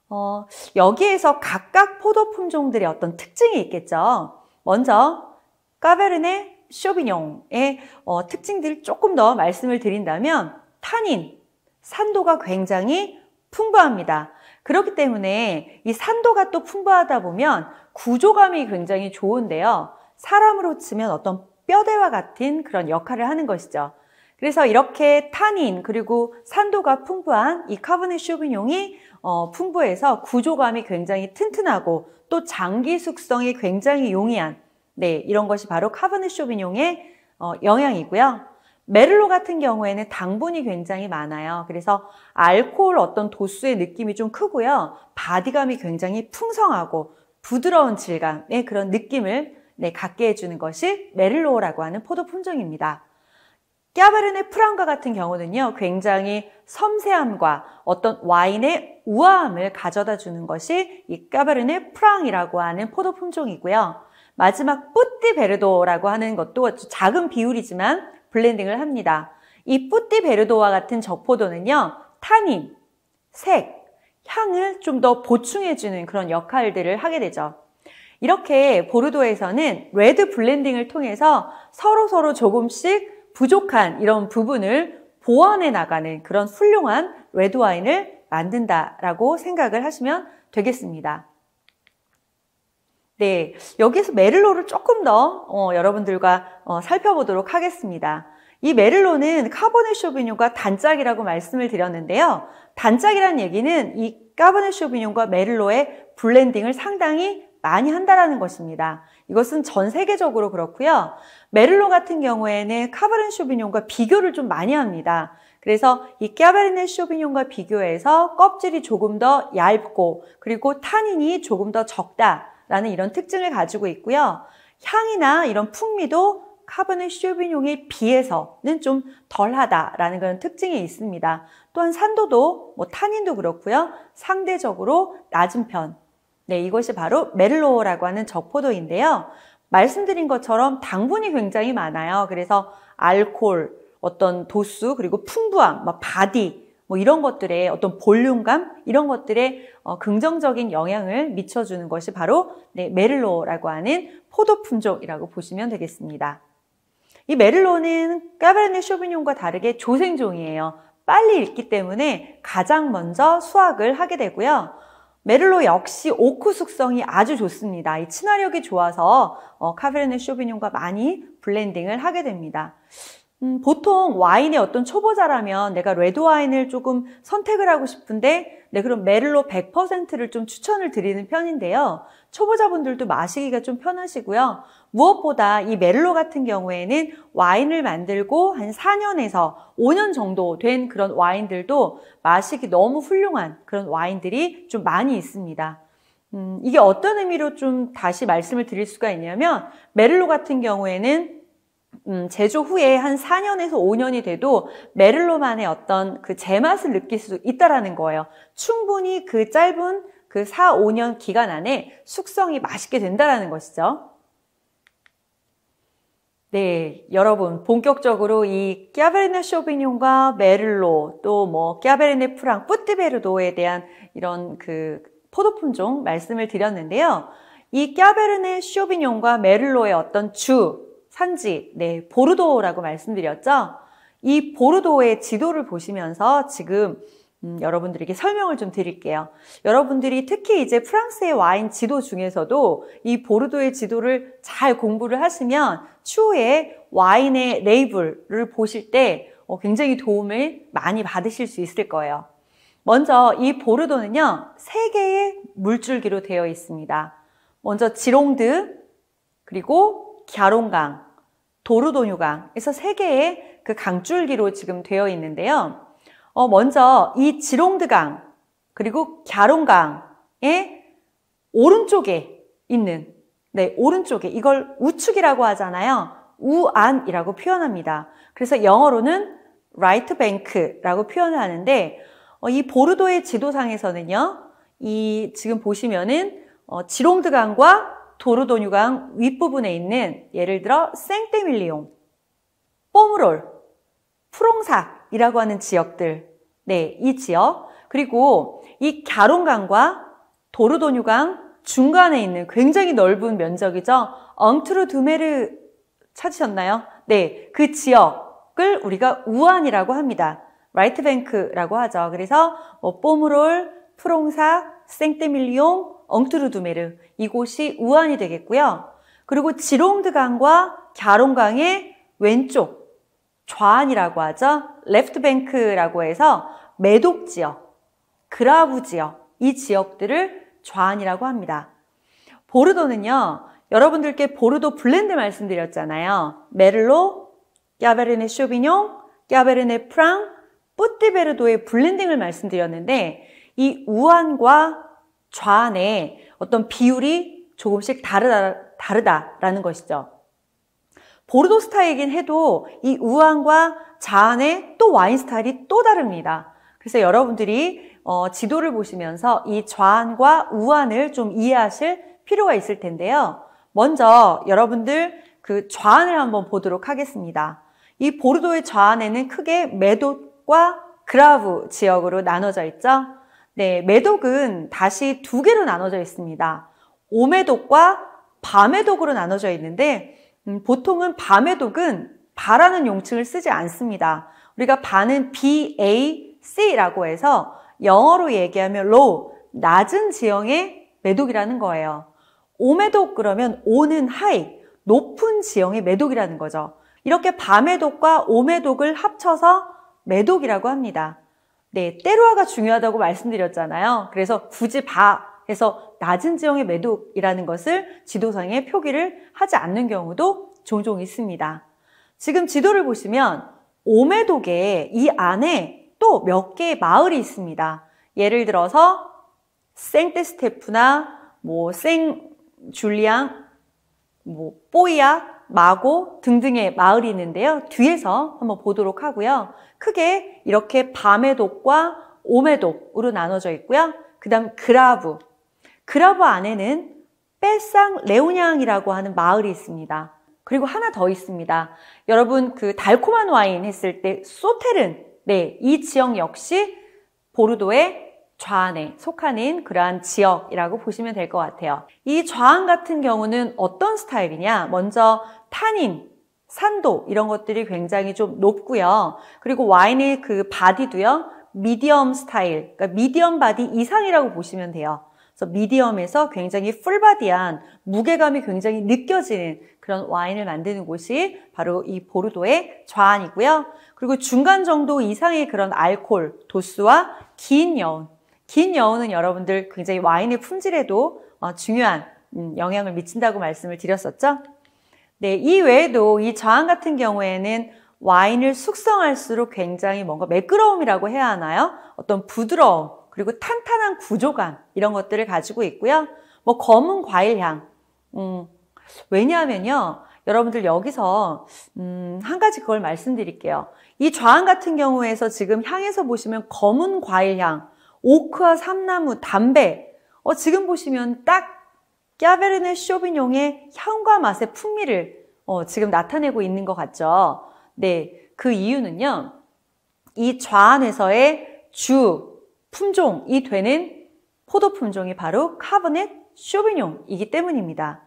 어, 여기에서 각각 포도 품종들의 어떤 특징이 있겠죠. 먼저, 까베르네 쇼비뇽의 어, 특징들을 조금 더 말씀을 드린다면, 탄닌, 산도가 굉장히 풍부합니다. 그렇기 때문에 이 산도가 또 풍부하다 보면 구조감이 굉장히 좋은데요. 사람으로 치면 어떤 뼈대와 같은 그런 역할을 하는 것이죠. 그래서 이렇게 탄닌 그리고 산도가 풍부한 이 카브네 쇼비뇽이 어, 풍부해서 구조감이 굉장히 튼튼하고 또 장기 숙성이 굉장히 용이한 네 이런 것이 바로 카브네 쇼비뇽의 어, 영향이고요. 메를로 같은 경우에는 당분이 굉장히 많아요. 그래서 알코올 어떤 도수의 느낌이 좀 크고요. 바디감이 굉장히 풍성하고 부드러운 질감의 그런 느낌을 네, 갖게 해주는 것이 메릴로라고 하는 포도 품종입니다. 까베르네 프랑과 같은 경우는요, 굉장히 섬세함과 어떤 와인의 우아함을 가져다 주는 것이 이까베르네 프랑이라고 하는 포도 품종이고요. 마지막 뿌띠베르도라고 하는 것도 작은 비율이지만 블렌딩을 합니다. 이 뿌띠베르도와 같은 적포도는요 탄닌, 색, 향을 좀 더 보충해주는 그런 역할들을 하게 되죠. 이렇게 보르도에서는 레드 블렌딩을 통해서 서로 서로 조금씩 부족한 이런 부분을 보완해 나가는 그런 훌륭한 레드 와인을 만든다라고 생각을 하시면 되겠습니다. 네, 여기서 에 메를로를 조금 더 어, 여러분들과 어, 살펴보도록 하겠습니다. 이 메를로는 카보네 쇼비뇽과 단짝이라고 말씀을 드렸는데요. 단짝이라는 얘기는 이 카보네 쇼비뇽과 메를로의 블렌딩을 상당히 많이 한다라는 것입니다. 이것은 전 세계적으로 그렇고요. 메를로 같은 경우에는 카바르 쇼비뇽과 비교를 좀 많이 합니다. 그래서 이 까베르네 쇼비뇽과 비교해서 껍질이 조금 더 얇고 그리고 탄인이 조금 더 적다라는 이런 특징을 가지고 있고요. 향이나 이런 풍미도 카바르네 쇼비뇽에 비해서는 좀 덜하다라는 그런 특징이 있습니다. 또한 산도도 뭐탄인도 그렇고요. 상대적으로 낮은 편 네, 이것이 바로 멜로라고 하는 적포도인데요 말씀드린 것처럼 당분이 굉장히 많아요. 그래서 알코올, 어떤 도수, 그리고 풍부함, 막 뭐 바디, 뭐 이런 것들의 어떤 볼륨감, 이런 것들의 어, 긍정적인 영향을 미쳐주는 것이 바로 네, 메를로라고 하는 포도 품종이라고 보시면 되겠습니다. 이 메를로는 까베르네 쇼비뇽과 다르게 조생종이에요. 빨리 익기 때문에 가장 먼저 수확을 하게 되고요. 메를로 역시 오크 숙성이 아주 좋습니다. 이 친화력이 좋아서 어, 카베르네 쇼비뇽과 많이 블렌딩을 하게 됩니다. 음, 보통 와인의 어떤 초보자라면 내가 레드 와인을 조금 선택을 하고 싶은데 네, 그럼 메를로 100%를 좀 추천을 드리는 편인데요. 초보자분들도 마시기가 좀 편하시고요. 무엇보다 이 메를로 같은 경우에는 와인을 만들고 한 4년에서 5년 정도 된 그런 와인들도 마시기 너무 훌륭한 그런 와인들이 좀 많이 있습니다. 음, 이게 어떤 의미로 좀 다시 말씀을 드릴 수가 있냐면 메를로 같은 경우에는 음, 제조 후에 한 4년에서 5년이 돼도 메를로만의 어떤 그 제맛을 느낄 수 있다라는 거예요. 충분히 그 짧은 그 4, 5년 기간 안에 숙성이 맛있게 된다라는 것이죠. 네, 여러분 본격적으로 이 캬베르네 쇼비뇽과 메를로 또뭐 캬베르네 프랑, 뿌띠베르도에 대한 이런 그 포도 품종 말씀을 드렸는데요. 이 캬베르네 쇼비뇽과 메를로의 어떤 주 산지, 네, 보르도라고 말씀드렸죠? 이 보르도의 지도를 보시면서 지금 음, 여러분들에게 설명을 좀 드릴게요. 여러분들이 특히 이제 프랑스의 와인 지도 중에서도 이 보르도의 지도를 잘 공부를 하시면 추후에 와인의 레이블을 보실 때 어, 굉장히 도움을 많이 받으실 수 있을 거예요. 먼저 이 보르도는요, 세 개의 물줄기로 되어 있습니다. 먼저 지롱드, 그리고 갸론강, 도르도뉴강에서세 개의 그 강줄기로 지금 되어 있는데요. 어, 먼저 이 지롱드강 그리고 갸론강의 오른쪽에 있는 네 오른쪽에 이걸 우측이라고 하잖아요. 우안이라고 표현합니다. 그래서 영어로는 right bank라고 표현을 하는데 어, 이 보르도의 지도상에서는요. 이 지금 보시면은 어, 지롱드강과 도르도뉴강 윗부분에 있는 예를 들어 생떼밀리옹, 뽀무롤, 프롱사이라고 하는 지역들, 네, 이 지역, 그리고 이 갸론강과 도르도뉴강 중간에 있는 굉장히 넓은 면적이죠. 엉트르 두메르 찾으셨나요? 네, 그 지역을 우리가 우안이라고 합니다. 라이트뱅크라고 하죠. 그래서 뭐 뽀무롤, 프롱사 생떼밀리옹, 엉트르두메르 이곳이 우한이 되겠고요. 그리고 지롱드강과 갸롱강의 왼쪽 좌안이라고 하죠. 레프트뱅크라고 해서 매독 지역, 그라브 지역 이 지역들을 좌안이라고 합니다. 보르도는요. 여러분들께 보르도 블렌드 말씀드렸잖아요. 메를로, 갸베르네 쇼비뇽, 갸베르네 프랑, 뿌띠베르도의 블렌딩을 말씀드렸는데 이 우한과 좌안에 어떤 비율이 조금씩 다르다, 다르다라는 것이죠. 보르도 스타일이긴 해도 이우한과 좌안의 또 와인 스타일이 또 다릅니다. 그래서 여러분들이 어, 지도를 보시면서 이 좌안과 우안을 좀 이해하실 필요가 있을 텐데요. 먼저 여러분들 그 좌안을 한번 보도록 하겠습니다. 이 보르도의 좌안에는 크게 메도과 그라브 지역으로 나눠져 있죠. 네, 매독은 다시 두 개로 나눠져 있습니다. 오매독과 밤매독으로 나눠져 있는데 음, 보통은 밤매독은 바라는 용칭을 쓰지 않습니다. 우리가 바는 B, A, C라고 해서 영어로 얘기하면 low, 낮은 지형의 매독이라는 거예요. 오매독 그러면 오는 high, 높은 지형의 매독이라는 거죠. 이렇게 밤매독과 오매독을 합쳐서 매독이라고 합니다. 네, 때로화가 중요하다고 말씀드렸잖아요. 그래서 굳이 바에서 낮은 지형의 매도이라는 것을 지도상에 표기를 하지 않는 경우도 종종 있습니다. 지금 지도를 보시면 오매독에 이 안에 또 몇 개의 마을이 있습니다. 예를 들어서 생테스테프나 뭐 생줄리앙, 뭐뽀이아 마고 등등의 마을이 있는데요. 뒤에서 한번 보도록 하고요. 크게 이렇게 밤의 독과 오의 독으로 나눠져 있고요. 그 다음 그라브. 그라브 안에는 빼쌍 레오냥이라고 하는 마을이 있습니다. 그리고 하나 더 있습니다. 여러분 그 달콤한 와인 했을 때소텔은 네, 이 지역 역시 보르도의 좌안에 속하는 그러한 지역이라고 보시면 될 것 같아요. 이 좌안 같은 경우는 어떤 스타일이냐? 먼저 탄닌, 산도 이런 것들이 굉장히 좀 높고요. 그리고 와인의 그 바디도요. 미디엄 스타일, 그러니까 미디엄 바디 이상이라고 보시면 돼요. 그래서 미디엄에서 굉장히 풀바디한 무게감이 굉장히 느껴지는 그런 와인을 만드는 곳이 바로 이 보르도의 좌안이고요. 그리고 중간 정도 이상의 그런 알콜 도수와 긴 여운. 긴 여운은 여러분들 굉장히 와인의 품질에도 어, 중요한 음, 영향을 미친다고 말씀을 드렸었죠. 네, 이 외에도 이 저항 같은 경우에는 와인을 숙성할수록 굉장히 뭔가 매끄러움이라고 해야 하나요? 어떤 부드러움, 그리고 탄탄한 구조감, 이런 것들을 가지고 있고요. 뭐 검은 과일 향. 음, 왜냐하면요. 여러분들 여기서 음, 한 가지 그걸 말씀드릴게요. 이좌항 같은 경우에서 지금 향에서 보시면 검은 과일 향, 오크와 삼나무, 담배. 어, 지금 보시면 딱 갸베르네 쇼비뇽의 향과 맛의 풍미를 어, 지금 나타내고 있는 것 같죠. 네, 그 이유는요. 이 좌안에서의 주 품종이 되는 포도 품종이 바로 카버넷 쇼비뇽이기 때문입니다.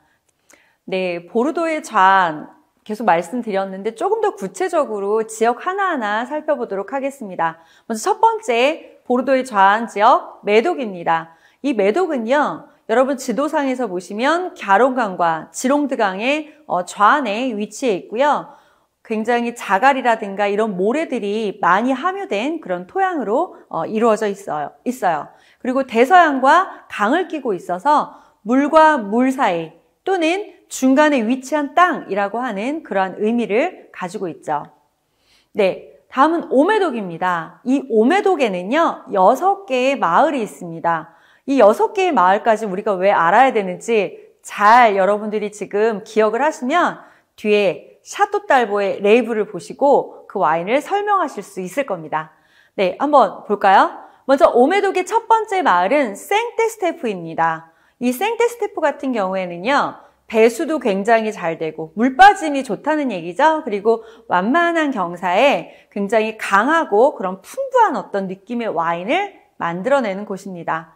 네, 보르도의 좌안 계속 말씀드렸는데 조금 더 구체적으로 지역 하나하나 살펴보도록 하겠습니다. 먼저 첫 번째 보르도의 좌안 지역 매독입니다. 이 매독은요. 여러분 지도상에서 보시면 갸롱강과 지롱드강의 어, 좌안에 위치해 있고요. 굉장히 자갈이라든가 이런 모래들이 많이 함유된 그런 토양으로 어, 이루어져 있어요. 있어요. 그리고 대서양과 강을 끼고 있어서 물과 물 사이 또는 중간에 위치한 땅이라고 하는 그러한 의미를 가지고 있죠. 네. 다음은 오메독입니다. 이 오메독에는요, 여섯 개의 마을이 있습니다. 이 여섯 개의 마을까지 우리가 왜 알아야 되는지 잘 여러분들이 지금 기억을 하시면 뒤에 샤또 달보의 레이블을 보시고 그 와인을 설명하실 수 있을 겁니다. 네, 한번 볼까요? 먼저 오메독의 첫 번째 마을은 생테스테프입니다. 이 생테스테프 같은 경우에는요. 배수도 굉장히 잘 되고 물 빠짐이 좋다는 얘기죠. 그리고 완만한 경사에 굉장히 강하고 그런 풍부한 어떤 느낌의 와인을 만들어내는 곳입니다.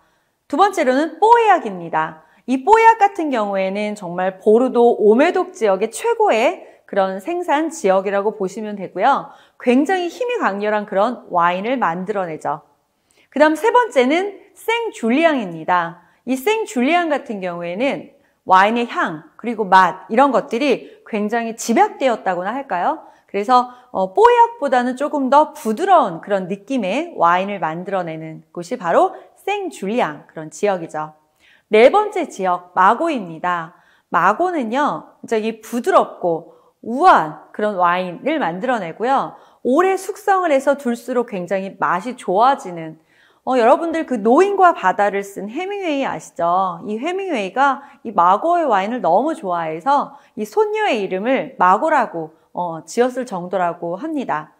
두 번째로는 뽀예약입니다. 이 뽀예약 같은 경우에는 정말 보르도 오메독 지역의 최고의 그런 생산 지역이라고 보시면 되고요. 굉장히 힘이 강렬한 그런 와인을 만들어내죠. 그 다음 세 번째는 생줄리앙입니다. 이 생줄리앙 같은 경우에는 와인의 향, 그리고 맛, 이런 것들이 굉장히 집약되었다고나 할까요? 그래서 어, 뽀약보다는 조금 더 부드러운 그런 느낌의 와인을 만들어내는 곳이 바로 생줄리앙 그런 지역이죠. 네 번째 지역 마고입니다. 마고는요, 굉장히 부드럽고 우아한 그런 와인을 만들어내고요. 오래 숙성을 해서 둘수록 굉장히 맛이 좋아지는 어, 여러분들 그 노인과 바다를 쓴 헤밍웨이 아시죠? 이 헤밍웨이가 이 마고의 와인을 너무 좋아해서 이 손녀의 이름을 마고라고 어, 지었을 정도라고 합니다.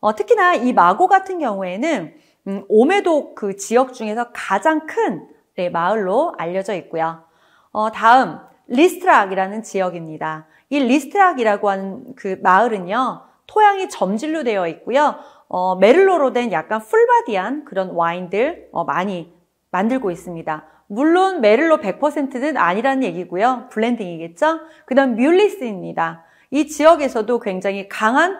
어, 특히나 이 마고 같은 경우에는 음, 오메도 그 지역 중에서 가장 큰 네, 마을로 알려져 있고요. 어, 다음 리스트락이라는 지역입니다. 이 리스트락이라고 하는 그 마을은요. 토양이 점질로 되어 있고요. 어, 메를로로 된 약간 풀바디한 그런 와인들 어, 많이 만들고 있습니다. 물론 메를로 100%는 아니라는 얘기고요. 블렌딩이겠죠? 그 다음 뮬리스입니다. 이 지역에서도 굉장히 강한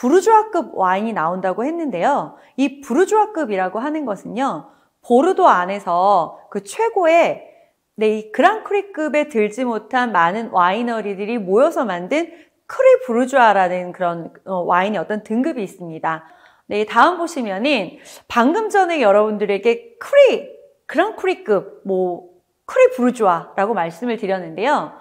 부르주아급 와인이 나온다고 했는데요. 이 부르주아급이라고 하는 것은요. 보르도 안에서 그 최고의 네, 이 그랑크리급에 들지 못한 많은 와이너리들이 모여서 만든 크리 부르주아라는 그런 어, 와인의 어떤 등급이 있습니다. 네, 다음 보시면은 방금 전에 여러분들에게 크리 그랑크리급 뭐 크리 부르주아라고 말씀을 드렸는데요.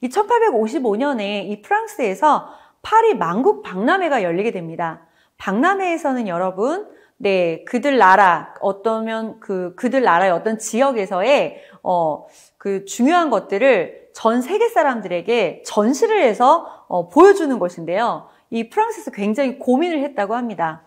이 1855년에 이 프랑스에서 파리 만국 박람회가 열리게 됩니다. 박람회에서는 여러분, 네, 그들 나라, 어떠면 그, 그들 나라의 어떤 지역에서의, 어, 그 중요한 것들을 전 세계 사람들에게 전시를 해서, 어, 보여주는 것인데요. 이 프랑스에서 굉장히 고민을 했다고 합니다.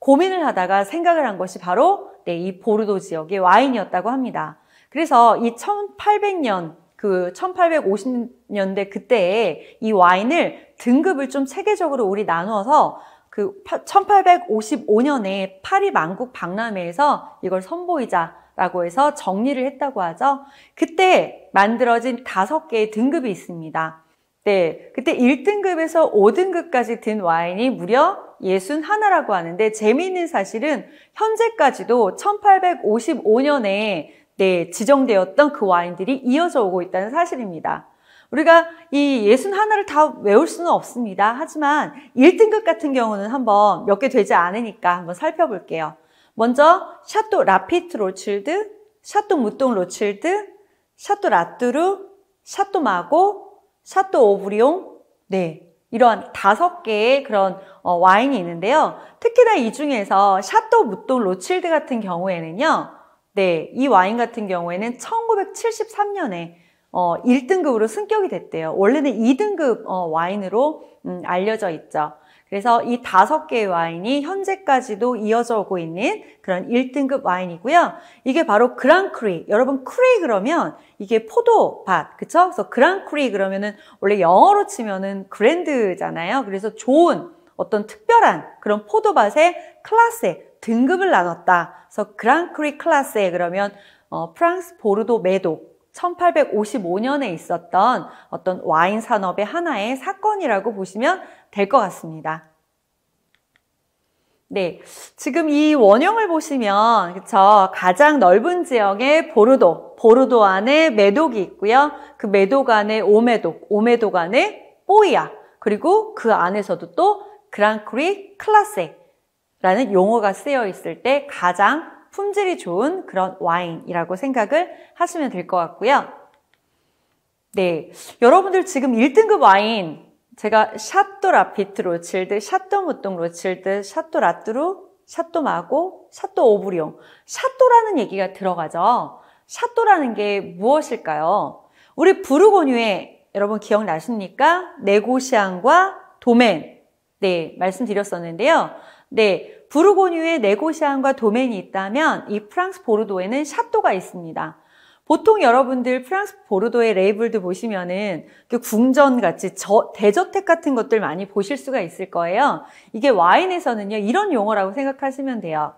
고민을 하다가 생각을 한 것이 바로, 네, 이 보르도 지역의 와인이었다고 합니다. 그래서 이 1800년, 그 1850년대 그때에 이 와인을 등급을 좀 체계적으로 우리 나누어서 그 1855년에 파리 만국 박람회에서 이걸 선보이자라고 해서 정리를 했다고 하죠. 그때 만들어진 다섯 개의 등급이 있습니다. 네, 그때 1등급에서 5등급까지 든 와인이 무려 61라고 하는데 재미있는 사실은 현재까지도 1855년에 때 네, 지정되었던 그 와인들이 이어져 오고 있다는 사실입니다. 우리가 이 예순 하나를 다 외울 수는 없습니다. 하지만 1등급 같은 경우는 한번 몇 개 되지 않으니까 한번 살펴볼게요. 먼저 샤또 라피트 로칠드, 샤또 무똥 로칠드, 샤또 라뚜루, 샤또 마고, 샤또 오브리옹, 네. 이런한 다섯 개의 그런 어, 와인이 있는데요. 특히나 이 중에서 샤또 무똥 로칠드 같은 경우에는요. 네, 이 와인 같은 경우에는 1973년에 어, 1등급으로 승격이 됐대요. 원래는 2등급 어, 와인으로 음, 알려져 있죠. 그래서 이 다섯 개의 와인이 현재까지도 이어져 오고 있는 그런 1등급 와인이고요. 이게 바로 그랑크리. 여러분 크리 그러면 이게 포도밭, 그쵸? 그래서 그랑크리 그러면은 원래 영어로 치면은 그랜드잖아요. 그래서 좋은 어떤 특별한 그런 포도밭의 클라스 등급을 나눴다. 그래서 그랑크리 클라스에 그러면 어, 프랑스 보르도 매독 1855년에 있었던 어떤 와인 산업의 하나의 사건이라고 보시면 될 것 같습니다. 네. 지금 이 원형을 보시면, 그쵸. 가장 넓은 지역에 보르도, 보르도 안에 매독이 있고요. 그매독 안에 오매독오매독 안에 뽀이야. 그리고 그 안에서도 또 그랑크리 클라세, 라는 용어가 쓰여 있을 때 가장 품질이 좋은 그런 와인이라고 생각을 하시면 될 것 같고요. 네. 여러분들 지금 1등급 와인, 제가 샤또 라피트 로칠드, 샤또 무똥 로칠드, 샤또 라뚜루, 샤또 마고, 샤또 오브리옹. 샤또라는 얘기가 들어가죠. 샤또라는 게 무엇일까요? 우리 부르고뉴에 여러분 기억나십니까? 네고시안과 도멘. 네, 말씀드렸었는데요. 네, 부르고뉴에 네고시안과 도멘이 있다면 이 프랑스 보르도에는 샤또가 있습니다. 보통 여러분들 프랑스 보르도의 레이블들 보시면은 그 궁전 같이 저, 대저택 같은 것들 많이 보실 수가 있을 거예요. 이게 와인에서는요, 이런 용어라고 생각하시면 돼요.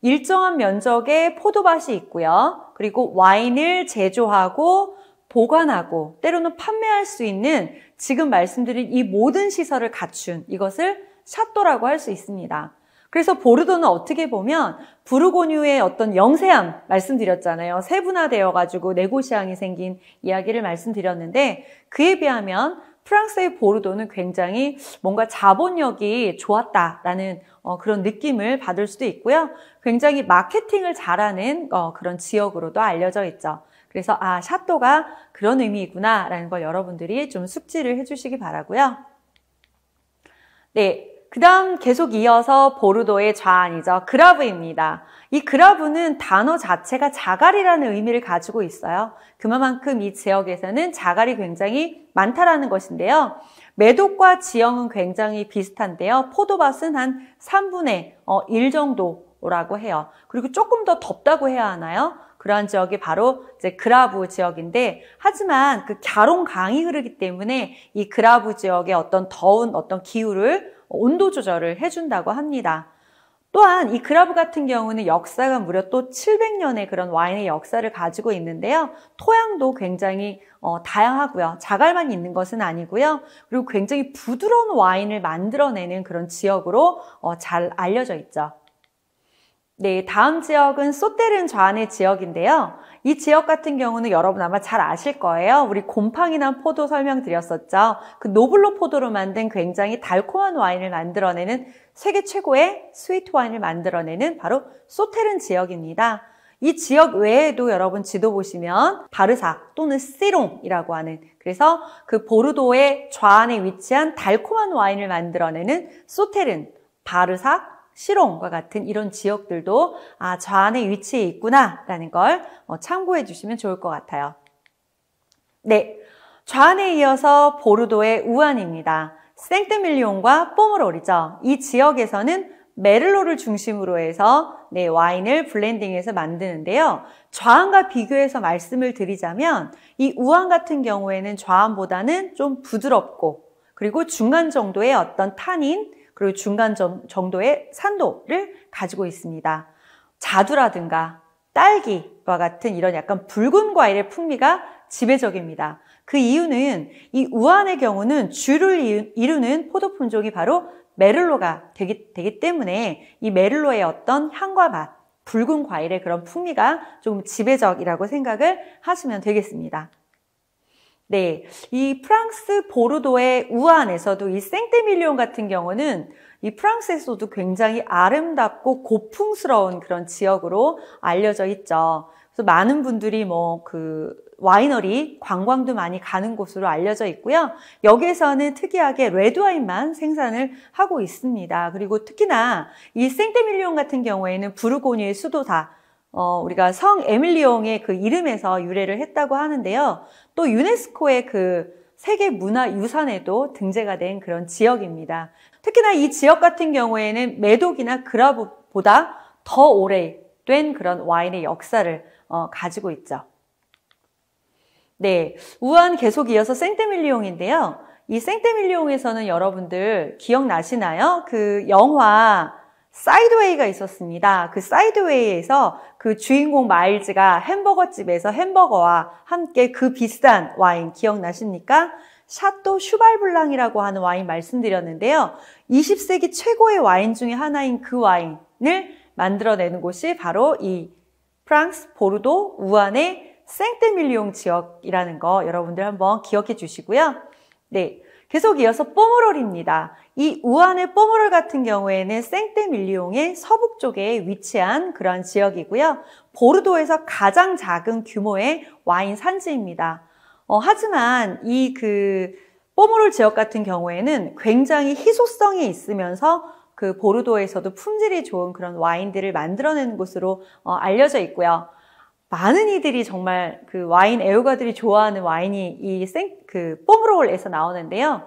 일정한 면적의 포도밭이 있고요. 그리고 와인을 제조하고 보관하고 때로는 판매할 수 있는 지금 말씀드린 이 모든 시설을 갖춘 이것을 샤또라고 할 수 있습니다. 그래서 보르도는 어떻게 보면 부르고뉴의 어떤 영세함 말씀드렸잖아요. 세분화되어 가지고 네고시앙이 생긴 이야기를 말씀드렸는데 그에 비하면 프랑스의 보르도는 굉장히 뭔가 자본력이 좋았다라는 어, 그런 느낌을 받을 수도 있고요. 굉장히 마케팅을 잘하는 어, 그런 지역으로도 알려져 있죠. 그래서 아 샤또가 그런 의미구나라는 이걸 여러분들이 좀 숙지를 해주시기 바라고요. 네, 그 다음 계속 이어서 보르도의 좌안이죠. 그라브입니다. 이 그라브는 단어 자체가 자갈이라는 의미를 가지고 있어요. 그만큼 이 지역에서는 자갈이 굉장히 많다라는 것인데요. 매독과 지형은 굉장히 비슷한데요. 포도밭은 한 3분의 1 어, 정도라고 해요. 그리고 조금 더 덥다고 해야 하나요? 그러한 지역이 바로 이제 그라브 지역인데 하지만 그 갸롱강이 흐르기 때문에 이그라브 지역의 어떤 더운 어떤 기후를 온도 조절을 해준다고 합니다. 또한 이 그라브 같은 경우는 역사가 무려 또 700년의 그런 와인의 역사를 가지고 있는데요. 토양도 굉장히 어, 다양하고요. 자갈만 있는 것은 아니고요. 그리고 굉장히 부드러운 와인을 만들어내는 그런 지역으로 어, 잘 알려져 있죠. 네, 다음 지역은 쏘테른 좌안의 지역인데요. 이 지역 같은 경우는 여러분 아마 잘 아실 거예요. 우리 곰팡이나 포도 설명드렸었죠. 그 노블로 포도로 만든 굉장히 달콤한 와인을 만들어내는 세계 최고의 스위트 와인을 만들어내는 바로 쏘테른 지역입니다. 이 지역 외에도 여러분 지도 보시면 바르사 또는 시롱이라고 하는 그래서 그 보르도의 좌안에 위치한 달콤한 와인을 만들어내는 쏘테른바르사 시롱과 같은 이런 지역들도 아, 좌안에위치해 있구나라는 걸 어, 참고해 주시면 좋을 것 같아요. 네. 좌안에 이어서 보르도의 우안입니다. 생테밀리온과 뽀모롤이죠. 이 지역에서는 메를로를 중심으로 해서 네, 와인을 블렌딩해서 만드는데요. 좌안과 비교해서 말씀을 드리자면 이 우안 같은 경우에는 좌안보다는 좀 부드럽고 그리고 중간 정도의 어떤 탄인 그리고 중간 정도의 산도를 가지고 있습니다. 자두라든가 딸기와 같은 이런 약간 붉은 과일의 풍미가 지배적입니다. 그 이유는 이 우한의 경우는 주를 이루는 포도 품종이 바로 메를로가 되기, 되기 때문에 이 메를로의 어떤 향과 맛, 붉은 과일의 그런 풍미가 좀 지배적이라고 생각을 하시면 되겠습니다. 네, 이 프랑스 보르도의 우한에서도이생테밀리온 같은 경우는 이 프랑스에서도 굉장히 아름답고 고풍스러운 그런 지역으로 알려져 있죠. 그래서 많은 분들이 뭐 그 와이너리 관광도 많이 가는 곳으로 알려져 있고요. 여기에서는 특이하게 레드와인만 생산을 하고 있습니다. 그리고 특히나 이생테밀리온 같은 경우에는 부르고니의 수도다 어, 우리가 성 에밀리옹의 그 이름에서 유래를 했다고 하는데요. 또 유네스코의 그 세계 문화 유산에도 등재가 된 그런 지역입니다. 특히나 이 지역 같은 경우에는 메독이나 그라보다 더 오래된 그런 와인의 역사를 어, 가지고 있죠. 네, 우한 계속 이어서 생테밀리옹인데요. 이 생테밀리옹에서는 여러분들 기억나시나요? 그 영화 사이드웨이가 있었습니다. 그 사이드웨이에서 그 주인공 마일즈가 햄버거 집에서 햄버거와 함께 그 비싼 와인 기억나십니까? 샤또 슈발블랑이라고 하는 와인 말씀드렸는데요. 20세기 최고의 와인 중에 하나인 그 와인을 만들어내는 곳이 바로 이 프랑스 보르도 우안의 생테밀리옹 지역이라는 거 여러분들 한번 기억해 주시고요. 네. 계속 이어서 뽀모롤입니다. 이 우한의 뽀모롤 같은 경우에는 생떼밀리옹의 서북쪽에 위치한 그런 지역이고요. 보르도에서 가장 작은 규모의 와인 산지입니다. 어, 하지만 이그 뽀모롤 지역 같은 경우에는 굉장히 희소성이 있으면서 그 보르도에서도 품질이 좋은 그런 와인들을 만들어내는 곳으로 어, 알려져 있고요. 많은 이들이 정말 그 와인 애호가들이 좋아하는 와인이 이 생그 뽀브로올에서 나오는데요.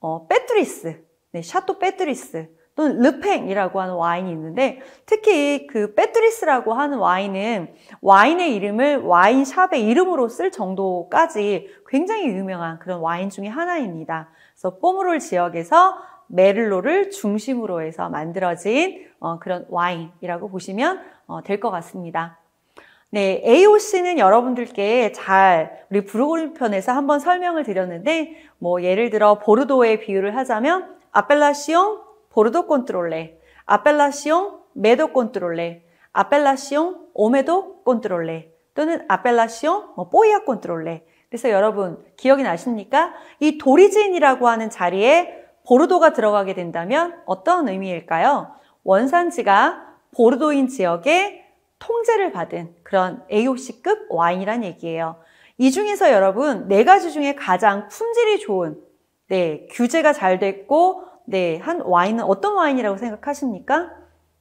어, 빼뚜리스, 네, 샤토 빼뚜리스 또는 르팽이라고 하는 와인이 있는데 특히 그 빼뚜리스라고 하는 와인은 와인의 이름을 와인샵의 이름으로 쓸 정도까지 굉장히 유명한 그런 와인 중의 하나입니다. 그래서 뽀브롤 지역에서 메를로를 중심으로 해서 만들어진 어, 그런 와인이라고 보시면 어, 될 것 같습니다. 네, AOC는 여러분들께 잘 우리 브로골 편에서 한번 설명을 드렸는데 뭐 예를 들어 보르도의 비유를 하자면 아펠라시옹 보르도 콘트롤레, 아펠라시옹 메도 콘트롤레, 아펠라시옹 오메도 콘트롤레 또는 아펠라시옹 뭐 뽀이아 콘트롤레. 그래서 여러분 기억이 나십니까? 이 도리진이라고 하는 자리에 보르도가 들어가게 된다면 어떤 의미일까요? 원산지가 보르도인 지역에 통제를 받은 그런 AOC급 와인이란 얘기예요. 이 중에서 여러분 네 가지 중에 가장 품질이 좋은 네 규제가 잘 됐고 네한 와인은 어떤 와인이라고 생각하십니까?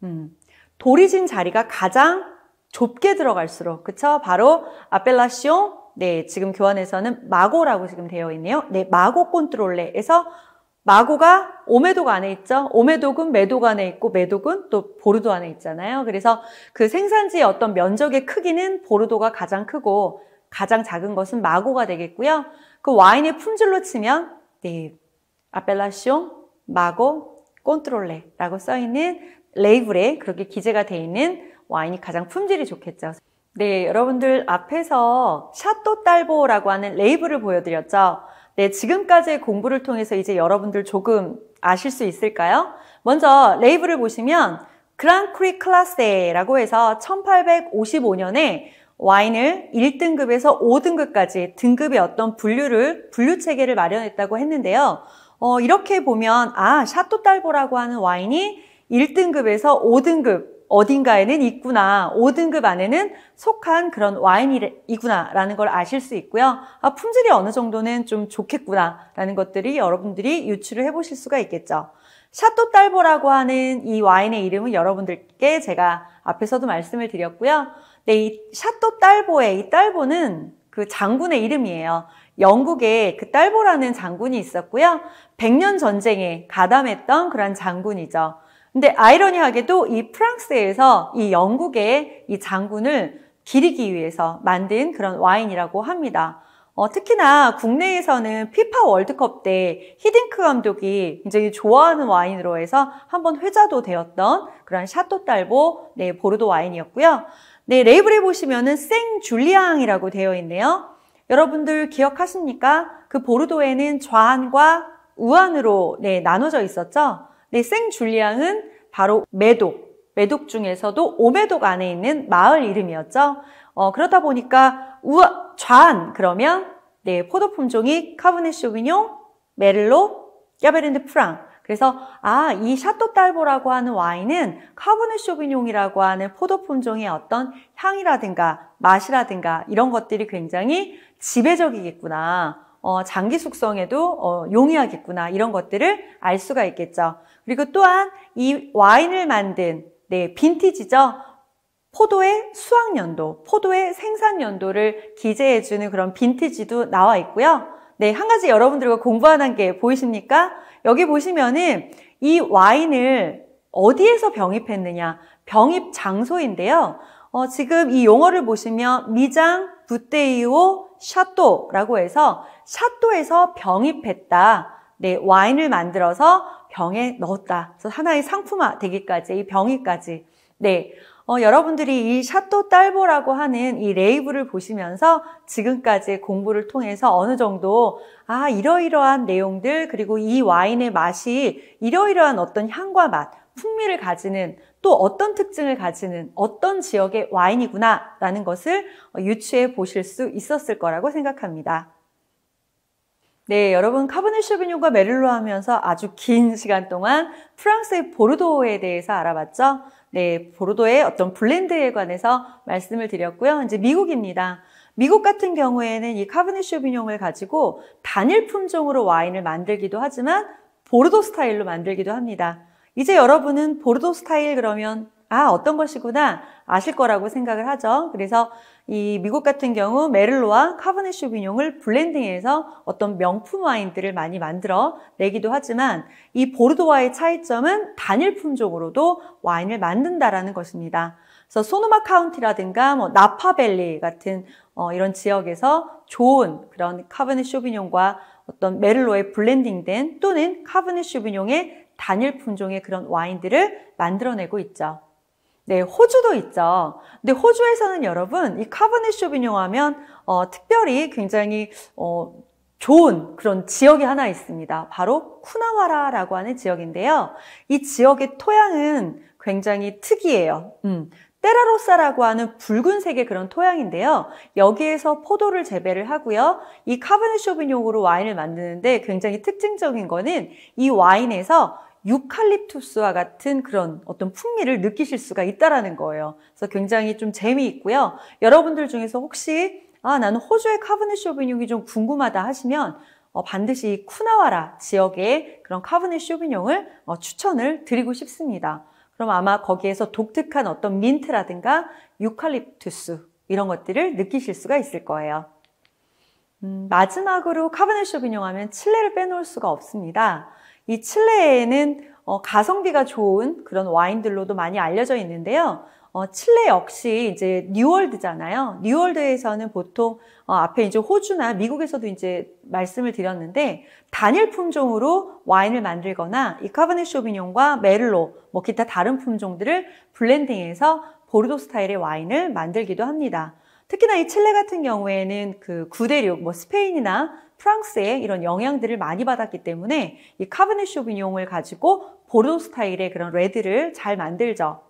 음, 도리진 자리가 가장 좁게 들어갈수록 그쵸? 바로 아펠라시옹 네 지금 교환에서는 마고라고 지금 되어 있네요. 네 마고 콘트롤레에서 마고가 오메독 안에 있죠. 오메독은 메독 안에 있고 메독은 또 보르도 안에 있잖아요. 그래서 그 생산지의 어떤 면적의 크기는 보르도가 가장 크고 가장 작은 것은 마고가 되겠고요. 그 와인의 품질로 치면 네, 아펠라시옹, 마고, 콘트롤레라고 써 있는 레이블에 그렇게 기재가 돼 있는 와인이 가장 품질이 좋겠죠. 네, 여러분들 앞에서 샤또 딸보라고 하는 레이블을 보여드렸죠. 네, 지금까지의 공부를 통해서 이제 여러분들 조금 아실 수 있을까요? 먼저 레이블을 보시면 그랑크리 클라세라고 해서 1855년에 와인을 1등급에서 5등급까지 등급의 어떤 분류를 분류 체계를 마련했다고 했는데요. 어, 이렇게 보면 아샤토딸보라고 하는 와인이 1등급에서 5등급 어딘가에는 있구나. 5등급 안에는 속한 그런 와인이구나라는 걸 아실 수 있고요. 아, 품질이 어느 정도는 좀 좋겠구나라는 것들이 여러분들이 유추를 해보실 수가 있겠죠. 샤또 딸보라고 하는 이 와인의 이름은 여러분들께 제가 앞에서도 말씀을 드렸고요. 네, 이 샤또 딸보의 이 딸보는 그 장군의 이름이에요. 영국에 그 딸보라는 장군이 있었고요. 백년 전쟁에 가담했던 그런 장군이죠. 근데 아이러니하게도 이 프랑스에서 이 영국의 이 장군을 기리기 위해서 만든 그런 와인이라고 합니다. 어, 특히나 국내에서는 피파 월드컵 때 히딩크 감독이 굉장히 좋아하는 와인으로 해서 한번 회자도 되었던 그런 샤또 달보 네, 보르도 와인이었고요. 네, 레이블에 보시면은 생 줄리앙이라고 되어 있네요. 여러분들 기억하십니까? 그 보르도에는 좌안과 우안으로 네, 나눠져 있었죠. 리생 네, 줄리앙은 바로 매독, 매독 중에서도 오매독 안에 있는 마을 이름이었죠. 어, 그렇다 보니까 우아 좌안 그러면 네, 포도 품종이 카브네 쇼비뇽, 메를로, 갸베르네 프랑. 그래서 아, 이샤토 딸보라고 하는 와인은 카브네 쇼비뇽이라고 하는 포도 품종의 어떤 향이라든가 맛이라든가 이런 것들이 굉장히 지배적이겠구나. 어, 장기 숙성에도 어, 용이하겠구나 이런 것들을 알 수가 있겠죠. 그리고 또한 이 와인을 만든 네, 빈티지죠. 포도의 수확 연도, 포도의 생산 연도를 기재해 주는 그런 빈티지도 나와 있고요. 네, 한 가지 여러분들과 공부하는 게 보이십니까? 여기 보시면은 이 와인을 어디에서 병입했느냐? 병입 장소인데요. 어, 지금 이 용어를 보시면 미장, 부테이오, 샤또라고 해서 샤또에서 병입했다. 네, 와인을 만들어서 병에 넣었다. 그래서 하나의 상품화 되기까지 이 병이까지 네. 어, 여러분들이 이 샤또 딸보라고 하는 이 레이블을 보시면서 지금까지 공부를 통해서 어느 정도 아 이러이러한 내용들 그리고 이 와인의 맛이 이러이러한 어떤 향과 맛 풍미를 가지는 또 어떤 특징을 가지는 어떤 지역의 와인이구나라는 것을 유추해 보실 수 있었을 거라고 생각합니다. 네, 여러분 카브네 쇼비뇽과 메를로 하면서 아주 긴 시간 동안 프랑스의 보르도에 대해서 알아봤죠. 네, 보르도의 어떤 블렌드에 관해서 말씀을 드렸고요. 이제 미국입니다. 미국 같은 경우에는 이 카브네 쇼비뇽을 가지고 단일 품종으로 와인을 만들기도 하지만 보르도 스타일로 만들기도 합니다. 이제 여러분은 보르도 스타일 그러면 아, 어떤 것이구나 아실 거라고 생각을 하죠. 그래서 이 미국 같은 경우 메를로와 카브네 쇼비뇽을 블렌딩해서 어떤 명품 와인들을 많이 만들어 내기도 하지만 이 보르도와의 차이점은 단일 품종으로도 와인을 만든다라는 것입니다. 그래서 소노마 카운티라든가 뭐 나파밸리 같은 어, 이런 지역에서 좋은 그런 카브네 쇼비뇽과 어떤 메를로의 블렌딩된 또는 카브네 쇼비뇽의 단일 품종의 그런 와인들을 만들어내고 있죠. 네, 호주도 있죠. 근데 호주에서는 여러분 이 카버네 쇼비뇽 하면 어, 특별히 굉장히 어, 좋은 그런 지역이 하나 있습니다. 바로 쿠나와라라고 하는 지역인데요. 이 지역의 토양은 굉장히 특이해요. 음, 테라로사라고 하는 붉은색의 그런 토양인데요. 여기에서 포도를 재배를 하고요. 이 카베네 쇼비뇽으로 와인을 만드는데 굉장히 특징적인 거는 이 와인에서 유칼립투스와 같은 그런 어떤 풍미를 느끼실 수가 있다라는 거예요. 그래서 굉장히 좀 재미있고요. 여러분들 중에서 혹시 아 나는 호주의 카브네쇼 비뇽이 좀 궁금하다 하시면 어, 반드시 쿠나와라 지역의 그런 카브네 쇼비뇽을 어, 추천을 드리고 싶습니다. 그럼 아마 거기에서 독특한 어떤 민트라든가 유칼립투스 이런 것들을 느끼실 수가 있을 거예요. 음, 마지막으로 카브네 쇼비뇽 하면 칠레를 빼놓을 수가 없습니다. 이 칠레에는 어, 가성비가 좋은 그런 와인들로도 많이 알려져 있는데요. 어, 칠레 역시 이제 뉴월드잖아요. 뉴월드에서는 보통 어, 앞에 이제 호주나 미국에서도 이제 말씀을 드렸는데 단일 품종으로 와인을 만들거나 이 카바네 쇼비뇽과 메를로 뭐 기타 다른 품종들을 블렌딩해서 보르도 스타일의 와인을 만들기도 합니다. 특히나 이 칠레 같은 경우에는 그 구대륙, 뭐 스페인이나 프랑스의 이런 영향들을 많이 받았기 때문에 이카브네 쇼비뇽을 가지고 보르도 스타일의 그런 레드를 잘 만들죠.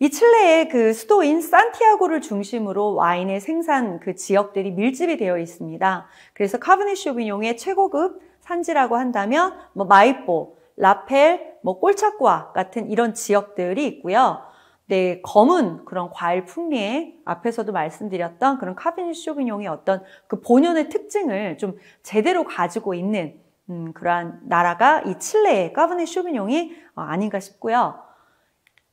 이 칠레의 그 수도인 산티아고를 중심으로 와인의 생산 그 지역들이 밀집이 되어 있습니다. 그래서 카브네 쇼비뇽의 최고급 산지라고 한다면 뭐 마이포, 라펠, 뭐 꼴차꾸아 같은 이런 지역들이 있고요. 네, 검은 그런 과일 풍미에 앞에서도 말씀드렸던 그런 카비니 쇼비뇽의 어떤 그 본연의 특징을 좀 제대로 가지고 있는 음, 그러한 나라가 이 칠레의 까보네 쇼비뇽이 어, 아닌가 싶고요.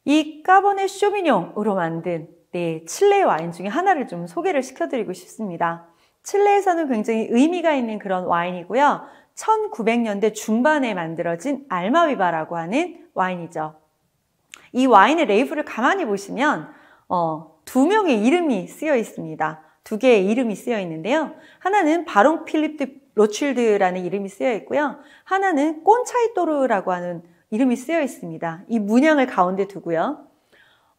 이 까보네 쇼비뇽으로 만든 네, 칠레 와인 중에 하나를 좀 소개를 시켜드리고 싶습니다. 칠레에서는 굉장히 의미가 있는 그런 와인이고요. 1900년대 중반에 만들어진 알마비바라고 하는 와인이죠. 이 와인의 레이블을 가만히 보시면 어, 두 명의 이름이 쓰여 있습니다. 두 개의 이름이 쓰여 있는데요. 하나는 바롱 필립드 로칠드라는 이름이 쓰여 있고요. 하나는 꼰차이토르라고 하는 이름이 쓰여 있습니다. 이 문양을 가운데 두고요.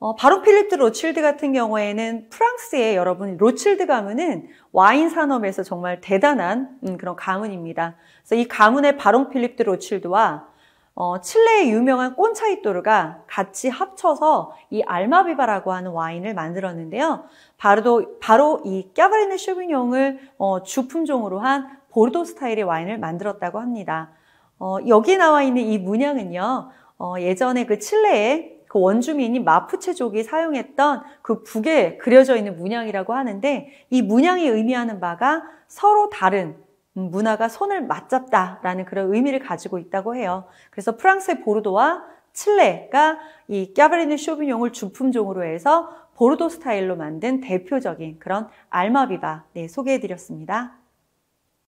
어, 바로 필립드 로칠드 같은 경우에는 프랑스의 여러분 로칠드 가문은 와인 산업에서 정말 대단한 음, 그런 가문입니다. 그래서 이 가문의 바롱 필립드 로칠드와 어, 칠레의 유명한 꼰차이또르가 같이 합쳐서 이 알마비바라고 하는 와인을 만들었는데요. 바로, 바로 이 까바르네 쇼비뇽을 어, 주품종으로 한 보르도 스타일의 와인을 만들었다고 합니다. 어, 여기 에 나와 있는 이 문양은요. 어, 예전에 그 칠레의 그 원주민이 마푸체족이 사용했던 그 북에 그려져 있는 문양이라고 하는데 이 문양이 의미하는 바가 서로 다른 문화가 손을 맞잡다라는 그런 의미를 가지고 있다고 해요. 그래서 프랑스의 보르도와 칠레가 이 갸베르네 쇼비뇽을 주품종으로 해서 보르도 스타일로 만든 대표적인 그런 알마비바 네, 소개해드렸습니다.